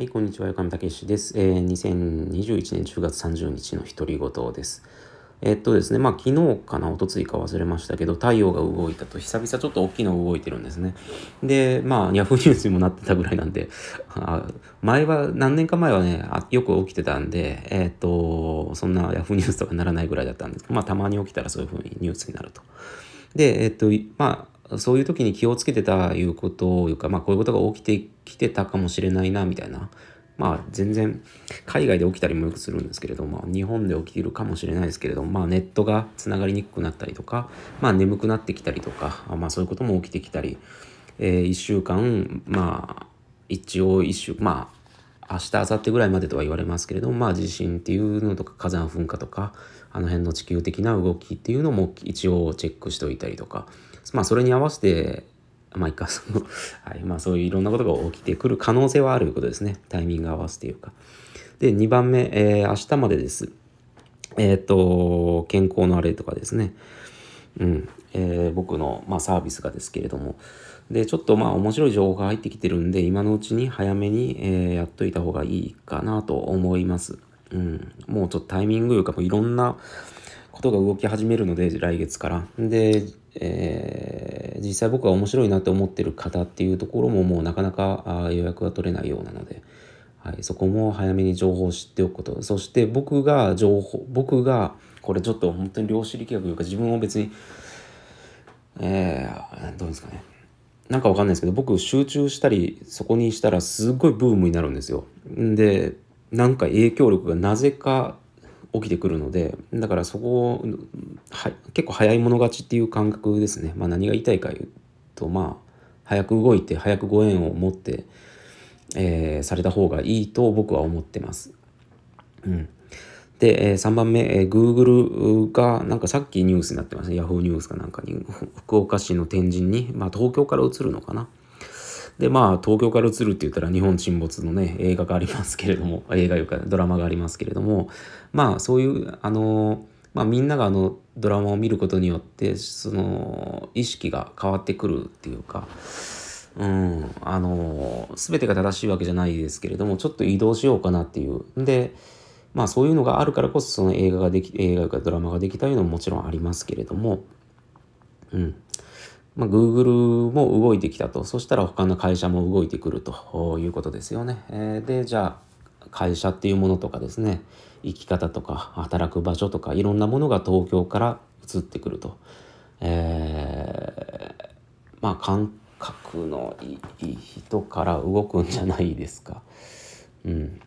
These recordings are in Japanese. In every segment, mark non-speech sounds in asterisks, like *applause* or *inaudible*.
はい、こんにちは、横山武史です。えー、2021年10月30日の独り言です。えー、っとですね、まあ昨日かな、おとついか忘れましたけど、太陽が動いたと、久々ちょっと大きいの動いてるんですね。で、まあ、ヤフーニュースにもなってたぐらいなんで、あ前は、何年か前はねあ、よく起きてたんで、えー、っと、そんなヤフーニュースとかならないぐらいだったんですけど、まあたまに起きたらそういうふうにニュースになると。で、えー、っと、まあ、そういう時に気をつけてたいうことというか、まあ、こういうことが起きてきてたかもしれないなみたいなまあ全然海外で起きたりもよくするんですけれども、日本で起きるかもしれないですけれども、まあネットがつながりにくくなったりとか、まあ眠くなってきたりとか、まあそういうことも起きてきたり、えー、1週間、まあ一応1週、まあ明日明後日ぐらいまでとは言われますけれども、まあ、地震っていうのとか火山噴火とかあの辺の地球的な動きっていうのも一応チェックしておいたりとか、まあ、それに合わせて毎回その *laughs* はいまあ、そういういろんなことが起きてくる可能性はあるということですねタイミング合わせていうか。で2番目、えー、明日までです。えっ、ー、と健康のあれとかですね、うんえー、僕の、まあ、サービスがですけれども。で、ちょっとまあ面白い情報が入ってきてるんで、今のうちに早めに、えー、やっといた方がいいかなと思います。うん。もうちょっとタイミングというか、もういろんなことが動き始めるので、来月から。で、えー、実際僕が面白いなって思ってる方っていうところももうなかなか予約が取れないようなので、はい、そこも早めに情報を知っておくこと。そして僕が情報、僕が、これちょっと本当に量子力学というか自分を別に、えー、どうですかね。なんかわかんないですけど僕集中したりそこにしたらすごいブームになるんですよ。でなんか影響力がなぜか起きてくるのでだからそこは結構早い者勝ちっていう感覚ですね。まあ、何が言いたいか言うとまあ早く動いて早くご縁を持って、えー、された方がいいと僕は思ってます。うんで、え3番目、えー、Google が、なんかさっきニュースになってました、ね、Yahoo ニュースかなんかに、福岡市の天神に、まあ東京から移るのかな。で、まあ東京から移るって言ったら日本沈没のね、映画がありますけれども、*laughs* 映画よかドラマがありますけれども、まあそういう、あのー、まあみんながあのドラマを見ることによって、その意識が変わってくるっていうか、うん、あの全てが正しいわけじゃないですけれども、ちょっと移動しようかなっていう。で、まあそういうのがあるからこそその映画ができ映画かドラマができたいうのももちろんありますけれどもうんまあ Google も動いてきたとそしたら他の会社も動いてくるということですよね、えー、でじゃあ会社っていうものとかですね生き方とか働く場所とかいろんなものが東京から移ってくると、えー、まあ感覚のいい人から動くんじゃないですか。うん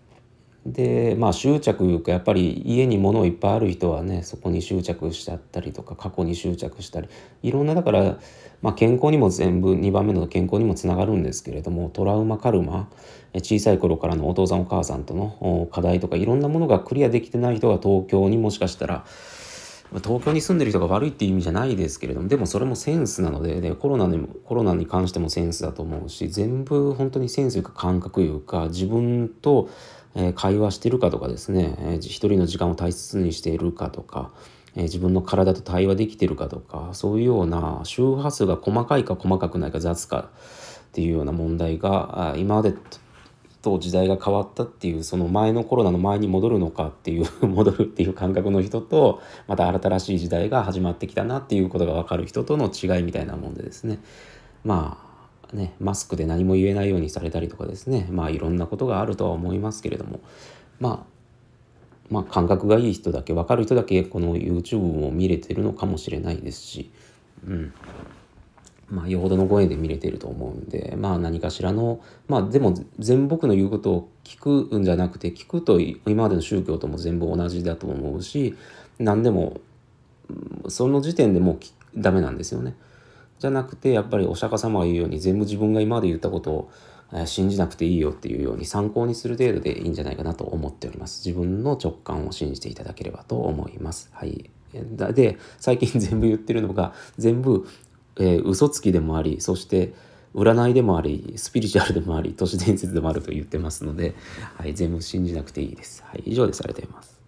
でまあ執着かやっぱり家に物いっぱいある人はねそこに執着しちゃったりとか過去に執着したりいろんなだから、まあ、健康にも全部2番目の健康にもつながるんですけれどもトラウマカルマ小さい頃からのお父さんお母さんとの課題とかいろんなものがクリアできてない人が東京にもしかしたら東京に住んでる人が悪いっていう意味じゃないですけれどもでもそれもセンスなのででコロナにもコロナに関してもセンスだと思うし全部本当にセンスというか感覚というか自分とえ会話してるかとかですね、えー、一人の時間を大切にしているかとか、え自分の体と対話できてるかとかそういうような周波数が細かいか細かくないか雑かっていうような問題が今までと時代が変わったっていうその前のコロナの前に戻るのかっていう *laughs* 戻るっていう感覚の人とまた新しい時代が始まってきたなっていうことが分かる人との違いみたいなもんでですねまあね、マスクで何も言えないようにされたりとかですね、まあいろんなことがあるとは思いますけれども、まあ、まあ、感覚がいい人だけ、分かる人だけこの YouTube を見れてるのかもしれないですし、うん。まあ、よほどのご縁で見れてると思うんで、まあ、何かしらの、まあ、でも全僕の言うことを聞くんじゃなくて聞くと今までの宗教とも全部同じだと思うし何でもその時点でもうダメなんですよね。じゃなくてやっぱりお釈迦様が言うように全部自分が今まで言ったことを信じなくていいよっていうように参考にする程度でいいんじゃないかなと思っております。自分の直感を信じていただければと思います。はい。で、最近 *laughs* 全部言ってるのが、全部、えー、嘘つきでもあり、そして、占いでもあり、スピリチュアルでもあり、都市伝説でもあると言ってますので、はい、全部信じなくていいです。はい、以上でされています。